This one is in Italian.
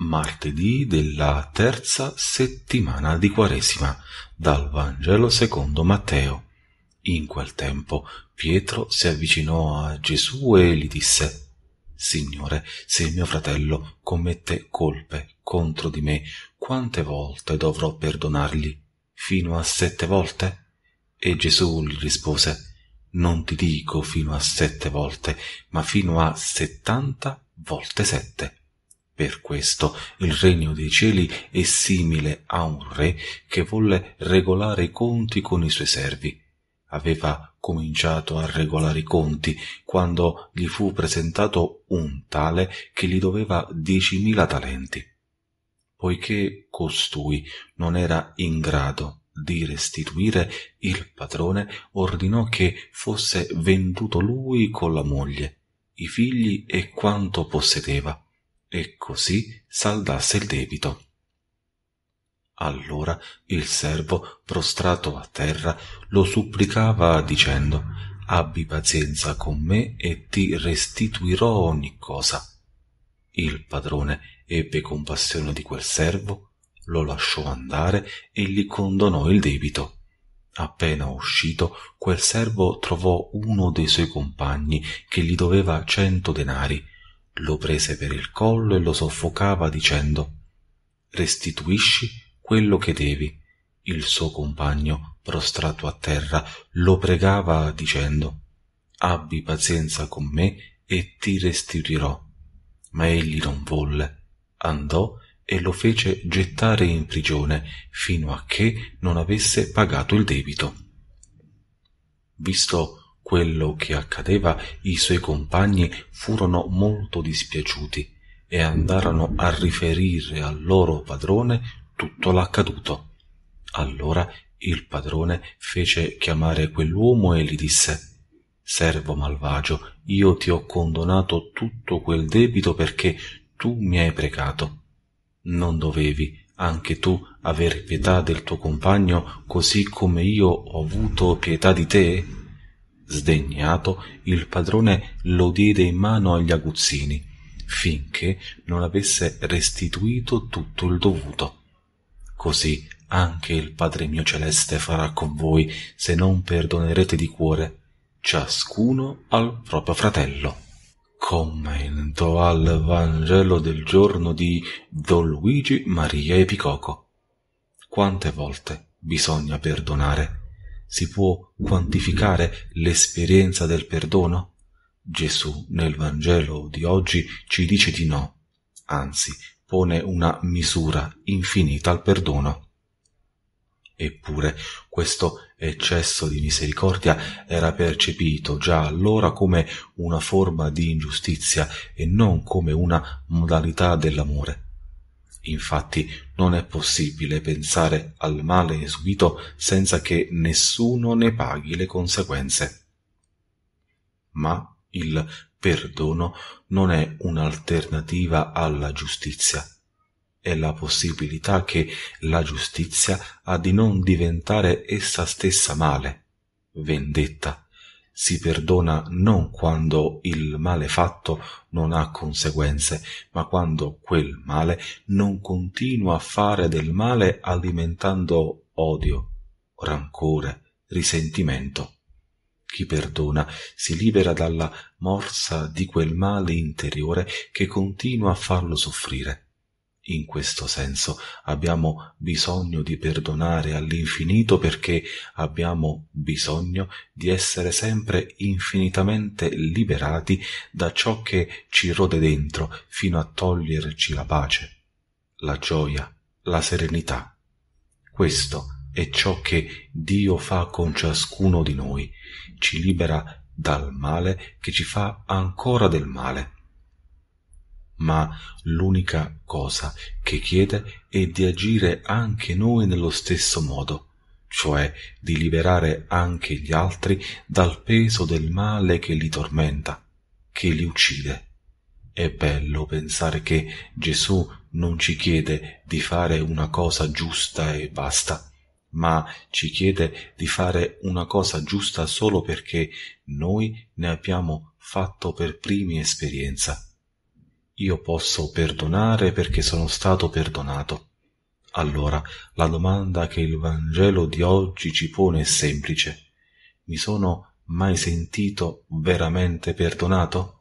martedì della terza settimana di Quaresima, dal Vangelo secondo Matteo. In quel tempo Pietro si avvicinò a Gesù e gli disse Signore, se mio fratello commette colpe contro di me, quante volte dovrò perdonargli? Fino a sette volte? E Gesù gli rispose Non ti dico fino a sette volte, ma fino a settanta volte sette per questo il regno dei cieli è simile a un re che volle regolare i conti con i suoi servi. Aveva cominciato a regolare i conti quando gli fu presentato un tale che gli doveva diecimila talenti. Poiché costui non era in grado di restituire, il padrone ordinò che fosse venduto lui con la moglie, i figli e quanto possedeva e così saldasse il debito. Allora il servo, prostrato a terra, lo supplicava dicendo Abbi pazienza con me e ti restituirò ogni cosa. Il padrone ebbe compassione di quel servo, lo lasciò andare e gli condonò il debito. Appena uscito, quel servo trovò uno dei suoi compagni che gli doveva cento denari lo prese per il collo e lo soffocava dicendo restituisci quello che devi il suo compagno prostrato a terra lo pregava dicendo abbi pazienza con me e ti restituirò ma egli non volle andò e lo fece gettare in prigione fino a che non avesse pagato il debito visto quello che accadeva, i suoi compagni furono molto dispiaciuti e andarono a riferire al loro padrone tutto l'accaduto. Allora il padrone fece chiamare quell'uomo e gli disse Servo malvagio, io ti ho condonato tutto quel debito perché tu mi hai pregato. Non dovevi anche tu aver pietà del tuo compagno così come io ho avuto pietà di te? sdegnato il padrone lo diede in mano agli aguzzini finché non avesse restituito tutto il dovuto così anche il padre mio celeste farà con voi se non perdonerete di cuore ciascuno al proprio fratello commento al Vangelo del giorno di Don Luigi Maria Epicoco quante volte bisogna perdonare si può quantificare l'esperienza del perdono? Gesù nel Vangelo di oggi ci dice di no, anzi pone una misura infinita al perdono. Eppure questo eccesso di misericordia era percepito già allora come una forma di ingiustizia e non come una modalità dell'amore. Infatti non è possibile pensare al male eseguito senza che nessuno ne paghi le conseguenze. Ma il perdono non è un'alternativa alla giustizia, è la possibilità che la giustizia ha di non diventare essa stessa male, vendetta, si perdona non quando il male fatto non ha conseguenze, ma quando quel male non continua a fare del male alimentando odio, rancore, risentimento. Chi perdona si libera dalla morsa di quel male interiore che continua a farlo soffrire. In questo senso abbiamo bisogno di perdonare all'infinito perché abbiamo bisogno di essere sempre infinitamente liberati da ciò che ci rode dentro fino a toglierci la pace, la gioia, la serenità. Questo è ciò che Dio fa con ciascuno di noi, ci libera dal male che ci fa ancora del male ma l'unica cosa che chiede è di agire anche noi nello stesso modo, cioè di liberare anche gli altri dal peso del male che li tormenta, che li uccide. È bello pensare che Gesù non ci chiede di fare una cosa giusta e basta, ma ci chiede di fare una cosa giusta solo perché noi ne abbiamo fatto per primi esperienza io posso perdonare perché sono stato perdonato. Allora, la domanda che il Vangelo di oggi ci pone è semplice. Mi sono mai sentito veramente perdonato?